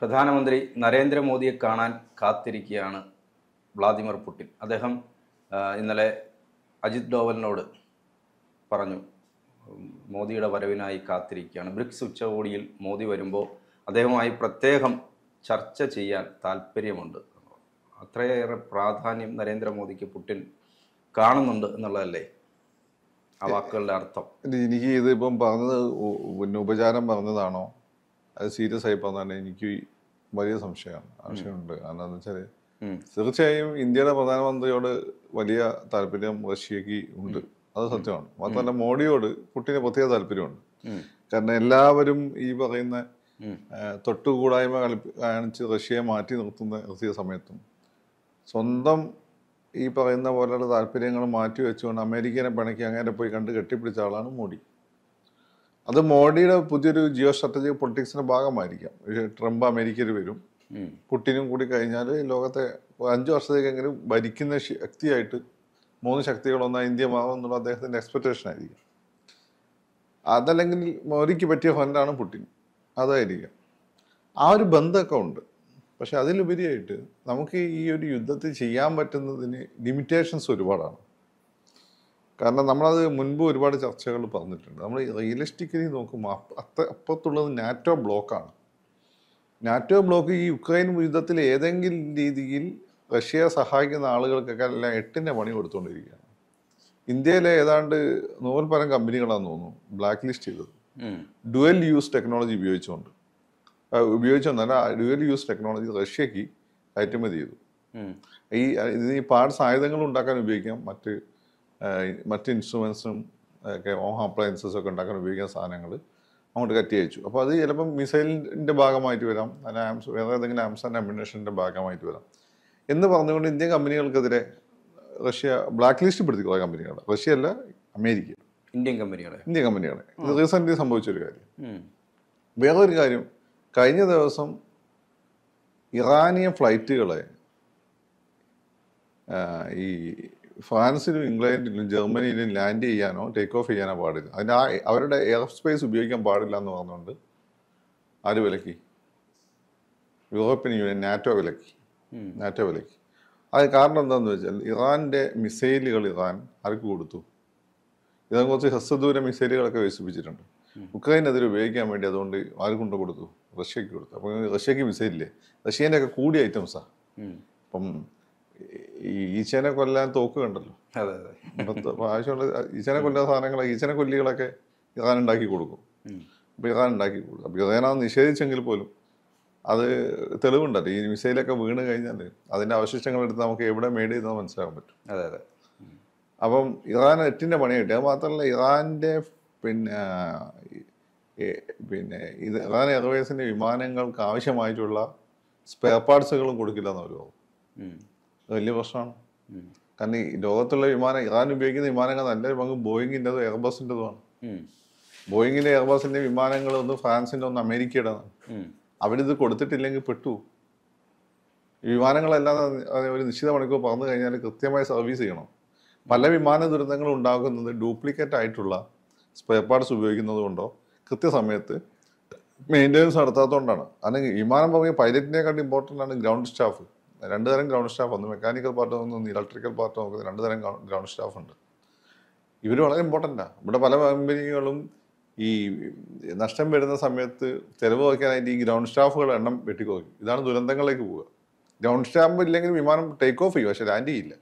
പ്രധാനമന്ത്രി നരേന്ദ്രമോദിയെ കാണാൻ കാത്തിരിക്കുകയാണ് വ്ളാദിമിർ പുടിൻ അദ്ദേഹം ഇന്നലെ അജിത് ഡോവലിനോട് പറഞ്ഞു മോദിയുടെ വരവിനായി കാത്തിരിക്കുകയാണ് ബ്രിക്സ് ഉച്ചകോടിയിൽ മോദി വരുമ്പോൾ അദ്ദേഹമായി പ്രത്യേകം ചർച്ച ചെയ്യാൻ താല്പര്യമുണ്ട് അത്രയേറെ പ്രാധാന്യം നരേന്ദ്രമോദിക്ക് പുടിൻ കാണുന്നുണ്ട് എന്നുള്ളതല്ലേ ആ വാക്കുകളുടെ അർത്ഥം എനിക്ക് ഇതിപ്പം പറഞ്ഞത് പിന്നെ ഉപചാരം പറഞ്ഞതാണോ അത് സീരിയസ് ആയി തന്നെ എനിക്ക് വലിയ സംശയമാണ് ആവശ്യമുണ്ട് കാരണം എന്താ വെച്ചാൽ തീർച്ചയായും ഇന്ത്യയുടെ പ്രധാനമന്ത്രിയോട് വലിയ താല്പര്യം റഷ്യക്ക് ഉണ്ട് അത് സത്യമാണ് മാത്രമല്ല മോഡിയോട് പുട്ടിന് പ്രത്യേക താല്പര്യമുണ്ട് കാരണം എല്ലാവരും ഈ പറയുന്ന തൊട്ടുകൂടായ്മ കാണിച്ച് റഷ്യയെ മാറ്റി നിർത്തുന്ന നിർത്തിയ സമയത്തും സ്വന്തം ഈ പറയുന്ന പോലെയുള്ള താല്പര്യങ്ങൾ മാറ്റി വെച്ചുകൊണ്ട് അമേരിക്കനെ പണിക്ക് അങ്ങനെ പോയി കണ്ട് കെട്ടിപ്പിടിച്ച ആളാണ് മോഡി അത് മോഡിയുടെ പുതിയൊരു ജിയോ സ്ട്രാറ്റജി പൊളിറ്റിക്സിന്റെ ഭാഗമായിരിക്കാം ട്രംപ് അമേരിക്കയിൽ വരും പുട്ടിനും കൂടി കഴിഞ്ഞാൽ ലോകത്തെ അഞ്ചു വർഷത്തേക്കെങ്കിലും ഭരിക്കുന്ന ശക്തിയായിട്ട് മൂന്ന് ശക്തികളൊന്നായി ഇന്ത്യ മാറും എന്നുള്ള അദ്ദേഹത്തിന്റെ എക്സ്പെക്ടേഷൻ ആയിരിക്കും അതല്ലെങ്കിൽ മോദിക്ക് പറ്റിയ ഫണ്ടാണ് പുട്ടിൻ അതായിരിക്കാം ആ ഒരു ബന്ധമൊക്കെ ഉണ്ട് പക്ഷെ അതിലുപരിയായിട്ട് നമുക്ക് ഈ ഒരു യുദ്ധത്തിൽ ചെയ്യാൻ പറ്റുന്നതിന് ലിമിറ്റേഷൻസ് ഒരുപാടാണ് കാരണം നമ്മളത് മുൻപ് ഒരുപാട് ചർച്ചകൾ പറഞ്ഞിട്ടുണ്ട് നമ്മൾ റിയലിസ്റ്റിക്കലി നോക്കുമ്പോൾ അത്ര അപ്പുറത്തുള്ളത് നാറ്റോ ബ്ലോക്കാണ് നാറ്റോ ബ്ലോക്ക് ഈ യുക്രൈൻ യുദ്ധത്തിൽ ഏതെങ്കിലും രീതിയിൽ റഷ്യയെ സഹായിക്കുന്ന ആളുകൾക്കൊക്കെ എല്ലാം എട്ടിൻ്റെ പണി കൊടുത്തുകൊണ്ടിരിക്കുകയാണ് ഇന്ത്യയിലെ ഏതാണ്ട് നൂറ് പരം കമ്പനികളാണെന്ന് തോന്നുന്നു ബ്ലാക്ക് ലിസ്റ്റ് ചെയ്തത് ഡുവൽ യൂസ് ടെക്നോളജി ഉപയോഗിച്ചുകൊണ്ട് ഉപയോഗിച്ചുകൊണ്ടല്ല ഡുവൽ യൂസ് ടെക്നോളജി റഷ്യക്ക് കയറ്റുമതി ചെയ്തു ഈ ഇത് ഈ പാർട്സ് ആയുധങ്ങൾ ഉണ്ടാക്കാൻ ഉപയോഗിക്കാം മറ്റ് മറ്റ് ഇൻസ്ട്രുമെൻസും ഒക്കെ ഹോം അപ്ലയൻസസ് ഒക്കെ ഉണ്ടാക്കാൻ ഉപയോഗിക്കുന്ന സാധനങ്ങൾ അങ്ങോട്ട് കറ്റി അയച്ചു അപ്പോൾ അത് ചിലപ്പം മിസൈലിൻ്റെ ഭാഗമായിട്ട് വരാം അല്ലെങ്കിൽ ആംസ് വേറെ ഏതെങ്കിലും ആംസ് ആൻഡ് ഭാഗമായിട്ട് വരാം എന്ന് പറഞ്ഞുകൊണ്ട് ഇന്ത്യൻ കമ്പനികൾക്കെതിരെ റഷ്യ ബ്ലാക്ക് ലിസ്റ്റ് പെടുത്തി കുറേ കമ്പനികളെ റഷ്യ അല്ല അമേരിക്ക ഇന്ത്യൻ കമ്പനികളെ ഇന്ത്യൻ കമ്പനികളെ ഇത് റീസെൻ്റ്ലി സംഭവിച്ചൊരു കാര്യം വേറൊരു കാര്യം കഴിഞ്ഞ ദിവസം ഇറാനിയൻ ഫ്ലൈറ്റുകളെ ഈ ഫ്രാൻസിലും ഇംഗ്ലണ്ടിലും ജർമ്മനിയിലും ലാൻഡ് ചെയ്യാനോ ടേക്ക് ഓഫ് ചെയ്യാനോ പാടില്ല അതിന് ആ അവരുടെ എയർ സ്പേസ് ഉപയോഗിക്കാൻ പാടില്ല എന്ന് പറഞ്ഞുകൊണ്ട് ആര് വിലക്കി യൂറോപ്യൻ യൂണിയൻ നാറ്റോ വിലക്കി നാറ്റോ വിലക്കി അത് കാരണം എന്താണെന്ന് വെച്ചാൽ ഇറാൻ്റെ മിസൈലുകൾ ഇറാൻ ആർക്ക് കൊടുത്തു ഇതാൻ കുറച്ച് ഹ്രസ്വദൂര മിസൈലുകളൊക്കെ വികസിപ്പിച്ചിട്ടുണ്ട് അതിൽ ഉപയോഗിക്കാൻ വേണ്ടി അതുകൊണ്ട് ആർക്കൊണ്ട് കൊടുത്തു റഷ്യക്ക് കൊടുത്തു അപ്പോൾ റഷ്യക്ക് മിസൈലില്ലേ റഷ്യേൻ്റെ ഒക്കെ കൂടിയ ഐറ്റംസാണ് അപ്പം ഈച്ചനെ കൊല്ലാൻ തോക്ക് കണ്ടല്ലോ അതെ അതെ ആവശ്യമുള്ള ഈച്ചനെ കൊല്ലാൻ സാധനങ്ങൾ ഈച്ചനെ കൊല്ലികളൊക്കെ ഇറാൻ ഉണ്ടാക്കി കൊടുക്കും അപ്പോൾ ഇറാൻ ഉണ്ടാക്കി കൊടുക്കും അപ്പോൾ ഇറാൻ നിഷേധിച്ചെങ്കിൽ പോലും അത് തെളിവുണ്ടല്ലോ ഈ മിസൈലൊക്കെ വീണ് കഴിഞ്ഞാൽ അതിൻ്റെ അവശിഷ്ടങ്ങൾ എടുത്ത് നമുക്ക് എവിടെ മേഡ് ചെയ്താൽ മനസ്സിലാക്കാൻ പറ്റും അതെ അതെ അപ്പം ഇറാൻ എട്ടിന്റെ പണി കിട്ടി അത് മാത്രമല്ല ഇറാൻ്റെ പിന്നെ പിന്നെ ഇത് ഇറാൻ എയർവേസിൻ്റെ വിമാനങ്ങൾക്ക് ആവശ്യമായിട്ടുള്ള സ്പെയർ പാർട്സുകളും കൊടുക്കില്ല എന്നവർ വലിയ പ്രശ്നമാണ് കാരണം ഈ ലോകത്തുള്ള വിമാനം ഇറാൻ ഉപയോഗിക്കുന്ന വിമാനങ്ങൾ നല്ല പങ്ക് ബോയിങ്ങിൻ്റെതും എയർബസിൻ്റെതുമാണ് ബോയിങ്ങിൻ്റെ എയർബസിൻ്റെ വിമാനങ്ങൾ ഒന്ന് ഫ്രാൻസിൻ്റെ ഒന്ന് അമേരിക്കയുടേതാണ് അവരിത് കൊടുത്തിട്ടില്ലെങ്കിൽ പെട്ടു വിമാനങ്ങളെല്ലാം ഒരു നിശ്ചിത മണിക്കൂർ പറന്നു കഴിഞ്ഞാൽ കൃത്യമായി സർവീസ് ചെയ്യണം പല വിമാന ദുരന്തങ്ങളും ഉണ്ടാക്കുന്നത് ഡ്യൂപ്ലിക്കേറ്റ് ആയിട്ടുള്ള സ്പെയർ പാർട്സ് ഉപയോഗിക്കുന്നത് കൊണ്ടോ കൃത്യസമയത്ത് മെയിൻ്റെനൻസ് നടത്താത്തതുകൊണ്ടാണ് അല്ലെങ്കിൽ വിമാനം പറഞ്ഞാൽ പൈലറ്റിനെക്കാട്ടും ഇമ്പോർട്ടൻ്റ് ആണ് ഗ്രൗണ്ട് സ്റ്റാഫ് രണ്ട് തരം ഗ്രൗണ്ട് സ്റ്റാഫ് ഒന്ന് മെക്കാനിക്കൽ പാർട്ട് ഒന്ന് ഇലക്ട്രിക്കൽ പാർട്ട് നോക്കുന്നത് രണ്ട് തരം ഗ്രൗണ്ട് സ്റ്റാഫ് ഉണ്ട് ഇവർ വളരെ ഇമ്പോർട്ടൻ്റാണ് ഇവിടെ പല കമ്പനികളും ഈ നഷ്ടം വരുന്ന സമയത്ത് ചിലവ് വയ്ക്കാനായിട്ട് ഈ ഗ്രൗണ്ട് സ്റ്റാഫുകളുടെ എണ്ണം വെട്ടിക്കുറയ്ക്കും ഇതാണ് ദുരന്തങ്ങളിലേക്ക് പോവുക ഗ്രൗണ്ട് സ്റ്റാമ്പ് ഇല്ലെങ്കിൽ വിമാനം ടേക്ക് ഓഫ് ചെയ്യും പക്ഷെ ലാൻഡ് ചെയ്യില്ല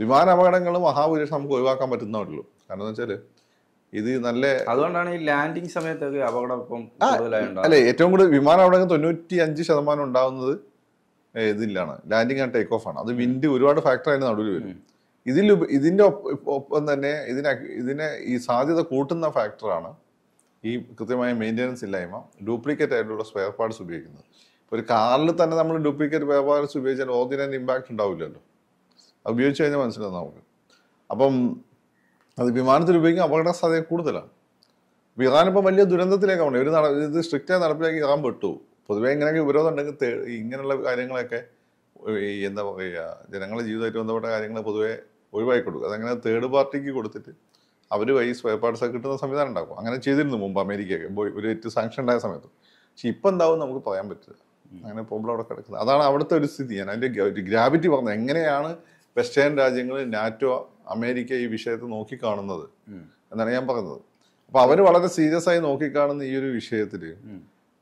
വിമാന അപകടങ്ങൾ മഹാപുരുഷം നമുക്ക് ഒഴിവാക്കാൻ പറ്റുന്നവരുള്ളൂ കാരണം എന്ന് വെച്ചാൽ ഇത് നല്ല അതുകൊണ്ടാണ് ഈ ലാൻഡിങ് സമയത്തൊക്കെ അപകടം അല്ലെ ഏറ്റവും കൂടുതൽ വിമാന അപകടങ്ങൾ തൊണ്ണൂറ്റി അഞ്ച് ശതമാനം ഉണ്ടാവുന്നത് ഇതില്ലാണ് ലാൻഡിങ് ആൻഡ് ടേക്ക് ഓഫ് ആണ് അത് വിൻഡ് ഒരുപാട് ഫാക്ടർ അതിന്റെ നടുവിൽ വരും ഇതിൽ ഇതിന്റെ ഒപ്പം തന്നെ ഇതിനെ ഇതിനെ ഈ സാധ്യത കൂട്ടുന്ന ഫാക്ടറാണ് ഈ കൃത്യമായ മെയിൻ്റെനൻസ് ഇല്ലായ്മ ഡ്യൂപ്ലിക്കേറ്റ് ആയിട്ടുള്ള സ്പെയർ പാർട്സ് ഉപയോഗിക്കുന്നത് ഒരു കാറിൽ തന്നെ നമ്മൾ ഡ്യൂപ്ലിക്കേറ്റ് സ്പെയർ പാർട്സ് ഉപയോഗിച്ചാൽ ഓർഡിനറി ഇമ്പാക്ട് ഉണ്ടാവില്ലല്ലോ അത് ഉപയോഗിച്ച് കഴിഞ്ഞാൽ മനസ്സിലാവും നമുക്ക് അപ്പം അത് വിമാനത്തിൽ ഉപയോഗിക്കുന്ന അപകട സാധ്യത കൂടുതലാണ് ഇറാൻ ഇപ്പം വലിയ ദുരന്തത്തിലേക്കാണ് ഇവർ ഇത് സ്ട്രിക്റ്റായി നടപ്പിലാക്കി ഇറാൻ പെട്ടു പൊതുവെ ഇങ്ങനെയൊക്കെ വിരോധം ഉണ്ടെങ്കിൽ ഇങ്ങനെയുള്ള കാര്യങ്ങളൊക്കെ ഈ എന്താ പറയുക ജനങ്ങളുടെ ജീവിതമായിട്ട് ബന്ധപ്പെട്ട കാര്യങ്ങൾ പൊതുവേ ഒഴിവാക്കി കൊടുക്കും അതങ്ങനെ തേർഡ് പാർട്ടിക്ക് കൊടുത്തിട്ട് അവർ വൈ സ്വയം കിട്ടുന്ന സംവിധാനം ഉണ്ടാക്കും അങ്ങനെ ചെയ്തിരുന്നു മുമ്പ് അമേരിക്കയൊക്കെ ഒരു ഏറ്റവും സാങ്ഷൻ ഉണ്ടായ സമയത്ത് പക്ഷെ ഇപ്പം എന്താവും നമുക്ക് പറയാൻ പറ്റില്ല അങ്ങനെ പോകുമ്പോൾ അവിടെ കിടക്കുന്നത് അതാണ് അവിടുത്തെ ഒരു സ്ഥിതി ഞാൻ അതിൻ്റെ ഗ്രാവിറ്റി പറഞ്ഞത് എങ്ങനെയാണ് വെസ്റ്റേൺ രാജ്യങ്ങൾ നാറ്റോ അമേരിക്ക ഈ വിഷയത്തെ നോക്കിക്കാണുന്നത് എന്നാണ് ഞാൻ പറഞ്ഞത് അപ്പൊ അവർ വളരെ സീരിയസ് ആയി നോക്കിക്കാണുന്ന ഈ ഒരു വിഷയത്തിൽ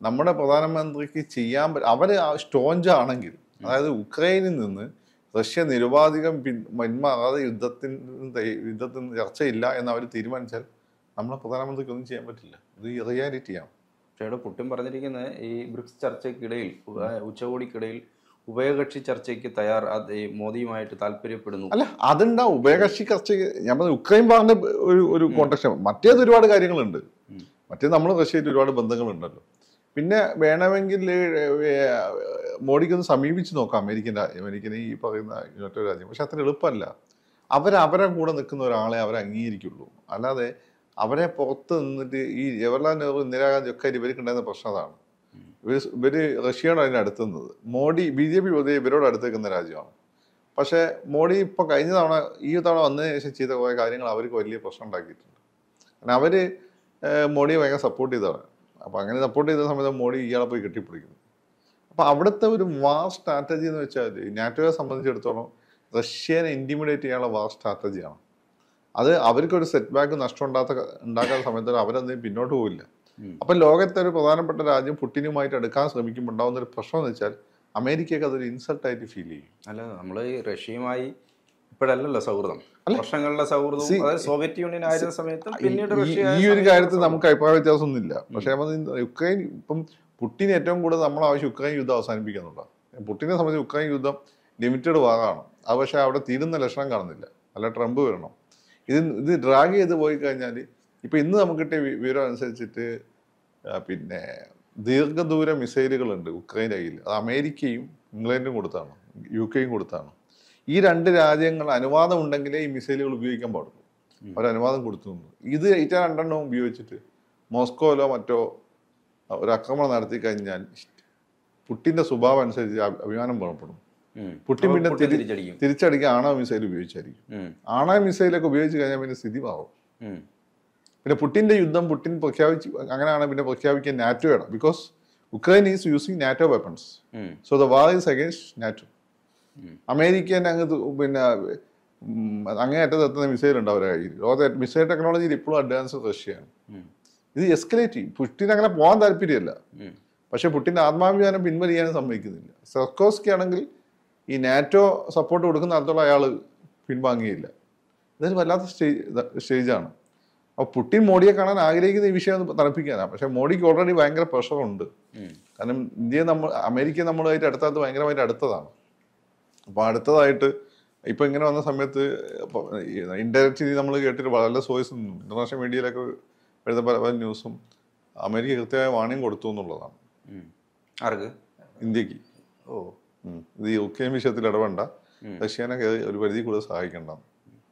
നമ്മുടെ പ്രധാനമന്ത്രിക്ക് ചെയ്യാൻ അവർ സ്റ്റോഞ്ച് ആണെങ്കിൽ അതായത് ഉക്രൈനിൽ നിന്ന് റഷ്യ നിരുപാധികം പിൻ പിന്മാറാതെ യുദ്ധത്തിന് യുദ്ധത്തിന് ചർച്ചയില്ല എന്ന് അവർ തീരുമാനിച്ചാൽ നമ്മളെ പ്രധാനമന്ത്രിക്ക് ഒന്നും ചെയ്യാൻ പറ്റില്ല ഇത് റിയാലിറ്റിയാണ് പക്ഷേ പുട്ടിൻ പറഞ്ഞിരിക്കുന്നത് ഈ ബ്രിക്സ് ചർച്ചയ്ക്കിടയിൽ ഉച്ചകോടിക്കിടയിൽ ഉഭയകക്ഷി ചർച്ചയ്ക്ക് തയ്യാർ മോദിയുമായിട്ട് താല്പര്യപ്പെടുന്നു അല്ല അതുണ്ടാ ഉഭയകക്ഷി ചർച്ചയ്ക്ക് ഞാൻ ഉക്രൈൻ പറഞ്ഞ ഒരു ഒരു കോൺടാക്ട് മറ്റേത് ഒരുപാട് കാര്യങ്ങളുണ്ട് മറ്റേ നമ്മൾ റഷ്യയിൽ ഒരുപാട് ബന്ധങ്ങളുണ്ടല്ലോ പിന്നെ വേണമെങ്കിൽ മോഡിക്കൊന്ന് സമീപിച്ച് നോക്കാം അമേരിക്കൻ അമേരിക്കൻ ഈ പറയുന്ന മറ്റൊരു രാജ്യം പക്ഷെ അത്ര എളുപ്പമല്ല അവരവരെ കൂടെ നിൽക്കുന്ന ഒരാളെ അവർ അംഗീകരിക്കുള്ളൂ അല്ലാതെ അവരെ പുറത്ത് നിന്നിട്ട് ഈ ജവഹർലാൽ നെഹ്റു ഇന്ദിരാഗാന്ധി ഒക്കെ ഇവർക്കുണ്ടായിരുന്ന പ്രശ്നം അതാണ് ഇവർ ഇവര് റഷ്യയാണ് അതിന് അടുത്തുന്നത് മോഡി ബി ജെ പി പൊതുവെ ഇവരോട് അടുത്തേക്കുന്ന രാജ്യമാണ് പക്ഷേ മോഡി ഇപ്പോൾ കഴിഞ്ഞ തവണ ഈ തവണ വന്നതിന് ശേഷം ചെയ്ത കുറേ കാര്യങ്ങൾ അവർക്ക് വലിയ പ്രശ്നം ഉണ്ടാക്കിയിട്ടുണ്ട് കാരണം അവർ മോഡിയെ ഭയങ്കര സപ്പോർട്ട് ചെയ്തതാണ് അപ്പോൾ അങ്ങനെ സപ്പോർട്ട് ചെയ്ത സമയത്ത് മോഡി ഇയാളെ പോയി കെട്ടിപ്പിടിക്കുന്നു അപ്പോൾ അവിടുത്തെ ഒരു വാ സ്ട്രാറ്റജി എന്ന് വെച്ചാൽ നാറ്റോയെ സംബന്ധിച്ചിടത്തോളം റഷ്യനെ ഇൻറ്റിമിഡേറ്റ് ചെയ്യാനുള്ള വാ സ്ട്രാറ്റജിയാണ് അത് അവർക്കൊരു സെറ്റ് ബാക്ക് നഷ്ടം ഉണ്ടാത്ത ഉണ്ടാക്കാത്ത സമയത്ത് അവരെന്തെങ്കിലും പിന്നോട്ട് പോവില്ല അപ്പം ലോകത്തെ ഒരു പ്രധാനപ്പെട്ട രാജ്യം പുട്ടിനുമായിട്ട് എടുക്കാൻ ശ്രമിക്കുമ്പോൾ ഉണ്ടാകുന്ന ഒരു പ്രശ്നം എന്ന് വെച്ചാൽ അമേരിക്കയ്ക്ക് അതൊരു ഇൻസൾട്ടായിട്ട് ഫീൽ ചെയ്യും അല്ല നമ്മൾ ഈ റഷ്യയുമായി ഇപ്പോഴല്ലല്ലോ സൗഹൃദം വർഷങ്ങളിലെ സൗഹൃദം സോവിയറ്റ് യൂണിയൻ ആയിരുന്ന സമയത്ത് പിന്നീട് ഈ ഒരു കാര്യത്തിൽ നമുക്ക് അഭിപ്രായ വ്യത്യാസമൊന്നുമില്ല പക്ഷേ യുക്രൈൻ ഇപ്പം പുട്ടിന് ഏറ്റവും കൂടുതൽ നമ്മൾ ആവശ്യം യുക്രൈൻ യുദ്ധം അവസാനിപ്പിക്കുന്നുണ്ടാണ് പുട്ടിനെ സംബന്ധിച്ച് യുക്രൈൻ യുദ്ധം ലിമിറ്റഡ് ഭാഗമാണ് അത് പക്ഷേ അവിടെ തീരുന്ന ലക്ഷണം കാണുന്നില്ല അല്ല ട്രംപ് വരണം ഇത് ഇത് ഡ്രാഗ് ചെയ്ത് പോയി കഴിഞ്ഞാൽ ഇപ്പം ഇന്ന് നമുക്ക് കിട്ടിയ വിവരം അനുസരിച്ചിട്ട് പിന്നെ ദീർഘദൂര മിസൈലുകളുണ്ട് ഉക്രൈൻ കയ്യിൽ അത് അമേരിക്കയും ഇംഗ്ലണ്ടും കൊടുത്താണ് യു കെയും കൊടുത്താണ് ഈ രണ്ട് രാജ്യങ്ങൾ അനുവാദം ഉണ്ടെങ്കിലേ ഈ മിസൈലുകൾ ഉപയോഗിക്കാൻ പാടുള്ളൂ അവരനുവാദം കൊടുത്തു ഇത് ഇറ്റ രണ്ടെണ്ണവും ഉപയോഗിച്ചിട്ട് മോസ്കോയിലോ മറ്റോ ഒരു ആക്രമണം നടത്തി കഴിഞ്ഞാൽ പുട്ടിന്റെ സ്വഭാവം അനുസരിച്ച് അഭിമാനം പുറപ്പെടും പുട്ടിൻ പിന്നെ തിരിച്ചടിക്കുക ആണവ മിസൈൽ ഉപയോഗിച്ചായിരിക്കും ആണവ മിസൈലൊക്കെ ഉപയോഗിച്ച് കഴിഞ്ഞാൽ പിന്നെ സ്ഥിതി മാറും പിന്നെ പുട്ടിന്റെ യുദ്ധം പുട്ടിൻ പ്രഖ്യാപിച്ച് അങ്ങനെയാണ് പിന്നെ പ്രഖ്യാപിക്കാൻ നാറ്റോ നാറ്റോയാണ് because Ukraine is using NATO weapons so the war is against NATO തന്നെ അങ്ങ് പിന്നെ അങ്ങേയറ്റത്ത് എത്തുന്ന മിസൈൽ ഉണ്ട് അവരെ കയ്യിൽ ലോകത്തെ മിസൈൽ ടെക്നോളജിയിൽ ഇപ്പോഴും അഡ്വാൻസ് റഷ്യയാണ് ഇത് എസ്കലേറ്റ് ചെയ്യും പുട്ടിന് അങ്ങനെ പോകാൻ താല്പര്യമല്ല പക്ഷെ പുട്ടിൻ്റെ ആത്മാഭിമാനം പിൻവലിയാനും സമ്മതിക്കുന്നില്ല സെർക്കോസ്കി ആണെങ്കിൽ ഈ നാറ്റോ സപ്പോർട്ട് കൊടുക്കുന്ന അടുത്തുള്ള അയാൾ പിൻവാങ്ങിയില്ല ഇതൊരു വല്ലാത്ത സ്റ്റേജ് സ്റ്റേജാണ് അപ്പോൾ പുട്ടിൻ മോഡിയെ കാണാൻ ആഗ്രഹിക്കുന്ന ഈ വിഷയം തണുപ്പിക്കാനാണ് പക്ഷെ മോഡിക്ക് ഓൾറെഡി ഭയങ്കര പ്രഷറുണ്ട് കാരണം ഇന്ത്യയെ നമ്മൾ അമേരിക്ക നമ്മളുമായിട്ട് അടുത്തത് ഭയങ്കരമായിട്ട് അടുത്തതാണ് അപ്പോൾ അടുത്തതായിട്ട് ഇപ്പൊ ഇങ്ങനെ വന്ന സമയത്ത് ഇൻഡയറക്റ്റ് രീതി നമ്മൾ കേട്ടിട്ട് വളരെ സോയ്സ് ഇന്റർനാഷണൽ മീഡിയയിലൊക്കെ വരുന്ന പല പല ന്യൂസും അമേരിക്ക കൃത്യമായ വാണിംഗ് കൊടുത്തു എന്നുള്ളതാണ് ആർക്ക് ഇന്ത്യക്ക് ഓ ഇത് യുക്രൈൻ വിഷയത്തിൽ ഇടപെടണ്ട റഷ്യനൊക്കെ ഒരു പരിധി കൂടുതൽ സഹായിക്കണ്ട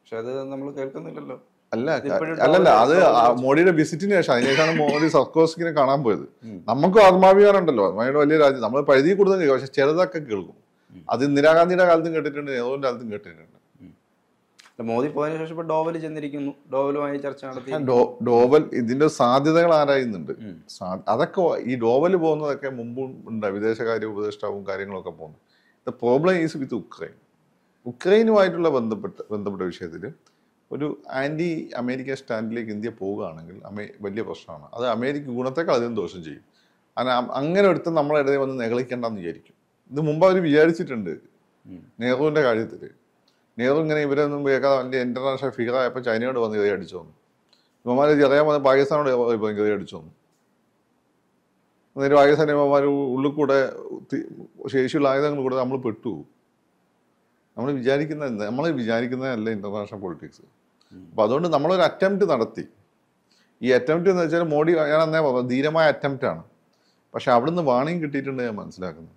പക്ഷെ അത് നമ്മൾ കേൾക്കുന്നില്ലല്ലോ അല്ല അല്ലല്ല അത് മോഡിയുടെ വിസിറ്റിന് ശേഷം അതിനേക്കാണ് മോദി സർക്കോസിനെ കാണാൻ പോയത് നമുക്കും ആത്മാഭിമാനം ഉണ്ടല്ലോ വലിയ രാജ്യം നമ്മൾ പരിധി കൂടുതൽ കേൾക്കും പക്ഷെ ചെറുതൊക്കെ കേൾക്കും അത് ഇന്ദിരാഗാന്ധിയുടെ കാലത്തും കേട്ടിട്ടുണ്ട് നെഹ്റുവിന്റെ കാലത്തും കേട്ടിട്ടുണ്ട് മോദി പോയതിനു ശേഷം ഇപ്പൊ ഡോവൽ ചെന്നിരിക്കുന്നു ഡോവലുമായി ചർച്ച നടത്തി ഡോവൽ ഇതിന്റെ സാധ്യതകൾ ആരായുന്നുണ്ട് അതൊക്കെ ഈ ഡോവൽ പോകുന്നതൊക്കെ മുമ്പും ഉണ്ട് വിദേശകാര്യ ഉപദേഷ്ടാവും കാര്യങ്ങളൊക്കെ പോകുന്നു the problem is with Ukraine ഉക്രൈനുമായിട്ടുള്ള ബന്ധപ്പെട്ട ബന്ധപ്പെട്ട വിഷയത്തിൽ ഒരു ആന്റി അമേരിക്ക സ്റ്റാൻഡിലേക്ക് ഇന്ത്യ പോവുകയാണെങ്കിൽ അമേ വലിയ പ്രശ്നമാണ് അത് അമേരിക്ക ഗുണത്തെക്കാൾ അധികം ദോഷം ചെയ്യും അങ്ങനെ ഒരുത്തം നമ്മളെ ഇടയിൽ വന്ന് നെകളിക്കേണ്ടെന്ന് വിചാരിക്കും ഇത് മുമ്പ് അവർ വിചാരിച്ചിട്ടുണ്ട് നെഹ്റുവിന്റെ കാര്യത്തിൽ നെഹ്റു ഇങ്ങനെ ഇവരൊന്നും കേൾക്കാതെ വലിയ ഇന്റർനാഷണൽ ഫിഗർ ആയപ്പോൾ ചൈനയോട് വന്ന് ഗതി അടിച്ചു വന്നു ഇവന്മാർ ചെറിയ വന്ന് പാകിസ്ഥാനോട് ഗതി അടിച്ചു വന്നു എന്നിട്ട് പാകിസ്ഥാൻ ഇവന്മാർ ഉള്ളിൽ കൂടെ ശേഷിയുള്ള ആയുധങ്ങൾ കൂടെ നമ്മൾ പെട്ടു നമ്മൾ വിചാരിക്കുന്ന നമ്മൾ വിചാരിക്കുന്നതല്ല ഇന്റർനാഷണൽ പൊളിറ്റിക്സ് അപ്പോൾ അതുകൊണ്ട് നമ്മളൊരു അറ്റംപ്റ്റ് നടത്തി ഈ അറ്റംപ്റ്റ് എന്ന് വെച്ചാൽ മോഡി ഞാൻ അന്നേ പറഞ്ഞു ധീരമായ ആണ് പക്ഷെ അവിടുന്ന് വാണിയും കിട്ടിയിട്ടുണ്ട് ഞാൻ മനസ്സിലാക്കുന്നത്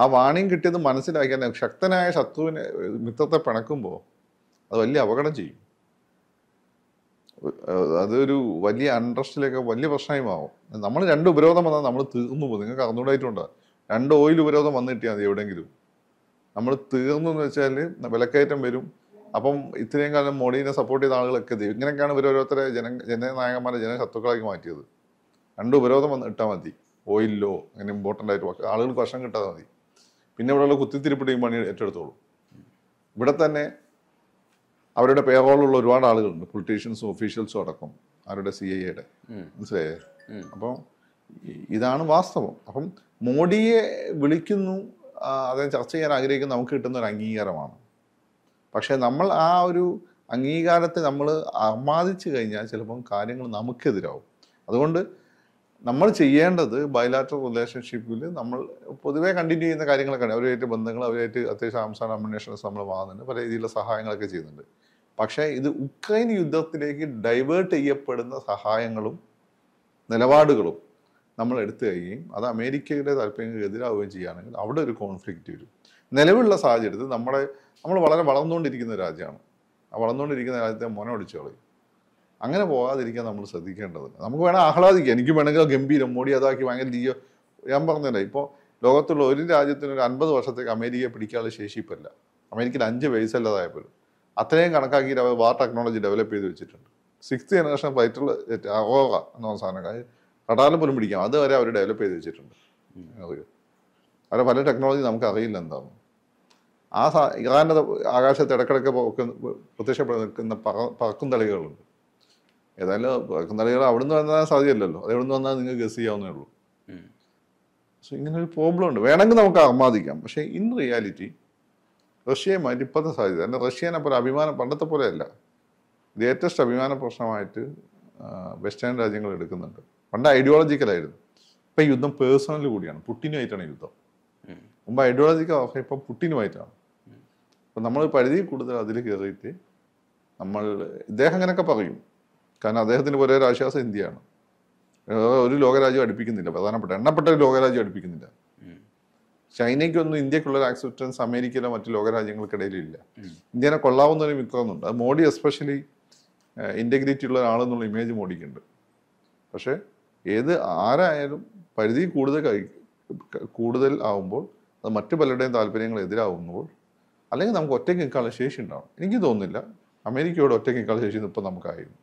ആ വാണിയും കിട്ടിയത് മനസ്സിലാക്കിയാൽ ശക്തനായ ശത്രുവിനെ മിത്രത്തെ പിണക്കുമ്പോൾ അത് വലിയ അപകടം ചെയ്യും അതൊരു വലിയ അൺട്രസ്റ്റിലേക്ക് വലിയ പ്രശ്നമായി മാവും നമ്മൾ രണ്ട് ഉപരോധം വന്നാൽ നമ്മൾ തീർന്നു പോകും നിങ്ങൾക്ക് അറിഞ്ഞൂടായിട്ടുണ്ട് രണ്ട് ഓയിൽ ഉപരോധം വന്നു കിട്ടിയാൽ മതി എവിടെയെങ്കിലും നമ്മൾ തീർന്നു എന്ന് വെച്ചാൽ വിലക്കയറ്റം വരും അപ്പം ഇത്രയും കാലം മോഡീനെ സപ്പോർട്ട് ചെയ്ത ആളുകളൊക്കെ ചെയ്യും ഇങ്ങനെയൊക്കെയാണ് ഇവരോരോരുത്തരെ ജന ജനനായകന്മാരെ ജനശത്രുക്കളാക്കി മാറ്റിയത് രണ്ട് ഉപരോധം വന്ന് ഇട്ടാൽ മതി ഓയിലോ അങ്ങനെ ഇമ്പോർട്ടൻ്റ് ആയിട്ട് ആളുകൾക്ക് വശം കിട്ടാതെ മതി പിന്നെ ഇവിടെയുള്ള കുത്തിത്തിരിപ്പ് ടീം പണി ഏറ്റെടുത്തോളൂ ഇവിടെ തന്നെ അവരുടെ പേറോളുള്ള ഒരുപാട് ആളുകളുണ്ട് പൊളിറ്റീഷ്യൻസും ഒഫീഷ്യൽസും അടക്കം അവരുടെ സി ഐ എയുടെ മനസ്സിലായേ അപ്പം ഇതാണ് വാസ്തവം അപ്പം മോഡിയെ വിളിക്കുന്നു അതായത് ചർച്ച ചെയ്യാൻ ആഗ്രഹിക്കുന്നു നമുക്ക് കിട്ടുന്ന ഒരു അംഗീകാരമാണ് പക്ഷേ നമ്മൾ ആ ഒരു അംഗീകാരത്തെ നമ്മൾ അർമാദിച്ചു കഴിഞ്ഞാൽ ചിലപ്പം കാര്യങ്ങൾ നമുക്കെതിരാവും അതുകൊണ്ട് നമ്മൾ ചെയ്യേണ്ടത് ബയലാറ്റർ റിലേഷൻഷിപ്പിൽ നമ്മൾ പൊതുവെ കണ്ടിന്യൂ ചെയ്യുന്ന കാര്യങ്ങളൊക്കെയാണ് അവരുമായിട്ട് ബന്ധങ്ങൾ അവരുമായിട്ട് അത്യാവശ്യം ആംസാൻ അമ്മേഷൻ നമ്മൾ വാങ്ങുന്നുണ്ട് പല രീതിയിലുള്ള സഹായങ്ങളൊക്കെ ചെയ്യുന്നുണ്ട് പക്ഷേ ഇത് ഉക്രൈൻ യുദ്ധത്തിലേക്ക് ഡൈവേർട്ട് ചെയ്യപ്പെടുന്ന സഹായങ്ങളും നിലപാടുകളും നമ്മൾ എടുത്തു കഴിയുകയും അത് അമേരിക്കയുടെ താല്പര്യങ്ങൾക്ക് എതിരാവുകയും ചെയ്യുകയാണെങ്കിൽ അവിടെ ഒരു കോൺഫ്ലിക്റ്റ് വരും നിലവിലുള്ള സാഹചര്യത്തിൽ നമ്മുടെ നമ്മൾ വളരെ വളർന്നുകൊണ്ടിരിക്കുന്ന രാജ്യമാണ് ആ വളർന്നുകൊണ്ടിരിക്കുന്ന രാജ്യത്തെ മൊന ഒടിച്ചു കളയും അങ്ങനെ പോകാതിരിക്കാൻ നമ്മൾ ശ്രദ്ധിക്കേണ്ടത് നമുക്ക് വേണം ആഹ്ലാദിക്കാം എനിക്ക് വേണമെങ്കിൽ ഗംഭീരം മോഡി അതാക്കി ഭയങ്കര ലിയോ ഞാൻ പറഞ്ഞില്ല ഇപ്പോൾ ലോകത്തുള്ള ഒരു രാജ്യത്തിന് ഒരു അൻപത് വർഷത്തേക്ക് അമേരിക്കയെ പിടിക്കാനുള്ള ശേഷി ഇപ്പോൾ അമേരിക്കയിൽ അഞ്ച് വയസ്സല്ലാതായപ്പോഴും അത്രയും അവർ വാർ ടെക്നോളജി ഡെവലപ്പ് ചെയ്ത് വെച്ചിട്ടുണ്ട് സിക്സ് ജനറേഷൻ ഫൈറ്റുള്ള ഓവ എന്ന പറഞ്ഞ സാധനം റഡാറിൽ പോലും പിടിക്കാം അതുവരെ അവർ ഡെവലപ്പ് ചെയ്ത് വെച്ചിട്ടുണ്ട് അവരെ പല ടെക്നോളജി നമുക്ക് അറിയില്ല എന്താണ് ആ സാ ഇറാൻ്റെ ആകാശത്ത് ഇടക്കിടക്ക് പ്രത്യക്ഷപ്പെടുന്ന പറക്കും തളികളുണ്ട് ഏതായാലും കന്നടകൾ അവിടെ നിന്ന് വന്നാൽ സാധ്യമല്ലല്ലോ അത് എവിടെ നിന്ന് വന്നാൽ നിങ്ങൾ ഗസ് ചെയ്യാവുന്നേ ഉള്ളൂ സോ ഇങ്ങനെ ഒരു പ്രോബ്ലം ഉണ്ട് വേണമെങ്കിൽ നമുക്ക് അർമാദിക്കാം പക്ഷേ ഇൻ റിയാലിറ്റി റഷ്യയെ മാറ്റി ഇപ്പോഴത്തെ സാധ്യത അല്ല റഷ്യനെ പോലെ അഭിമാനം പണ്ടത്തെ പോലെയല്ല ലേറ്റസ്റ്റ് അഭിമാന പ്രശ്നമായിട്ട് വെസ്റ്റേൺ രാജ്യങ്ങൾ എടുക്കുന്നുണ്ട് പണ്ട് ഐഡിയോളജിക്കലായിരുന്നു ഇപ്പം യുദ്ധം പേഴ്സണൽ കൂടിയാണ് പുട്ടിനുമായിട്ടാണ് യുദ്ധം മുമ്പ് ഐഡിയോളജിക്കൽ ഓഫ് ഇപ്പം പുട്ടിനുമായിട്ടാണ് അപ്പം നമ്മൾ പരിധി കൂടുതൽ അതിൽ കയറിയിട്ട് നമ്മൾ ഇദ്ദേഹം അങ്ങനെയൊക്കെ പറയും കാരണം അദ്ദേഹത്തിന് ഒരേ ആശ്വാസം ഇന്ത്യയാണ് ഒരു ലോകരാജ്യം അടുപ്പിക്കുന്നില്ല പ്രധാനപ്പെട്ട എണ്ണപ്പെട്ട ഒരു ലോകരാജ്യം അടുപ്പിക്കുന്നില്ല ചൈനയ്ക്കൊന്നും ഇന്ത്യക്കുള്ള ഒരു ആക്സെപ്റ്റൻസ് അമേരിക്കയിലെ മറ്റ് ലോകരാജ്യങ്ങൾക്കിടയിലില്ല ഇന്ത്യനെ കൊള്ളാവുന്ന ഒരു മിത്രമെന്നുണ്ട് അത് മോഡി എസ്പെഷ്യലി ഇൻറ്റഗ്രിറ്റി ഉള്ള ഒരാളെന്നുള്ള ഇമേജ് മോഡിക്കുണ്ട് പക്ഷേ ഏത് ആരായാലും പരിധി കൂടുതൽ കൂടുതൽ ആവുമ്പോൾ അത് മറ്റു പലരുടെയും താല്പര്യങ്ങൾ എതിരാവുമ്പോൾ അല്ലെങ്കിൽ നമുക്ക് ഒറ്റയ്ക്ക് നിൽക്കാനുള്ള ശേഷി ഉണ്ടാവും എനിക്ക് തോന്നുന്നില്ല അമേരിക്കയോട് ഒറ്റയ്ക്ക് നിൽക്കാനുള്ള ശേഷി ഇപ്പം നമുക്കായിരുന്നു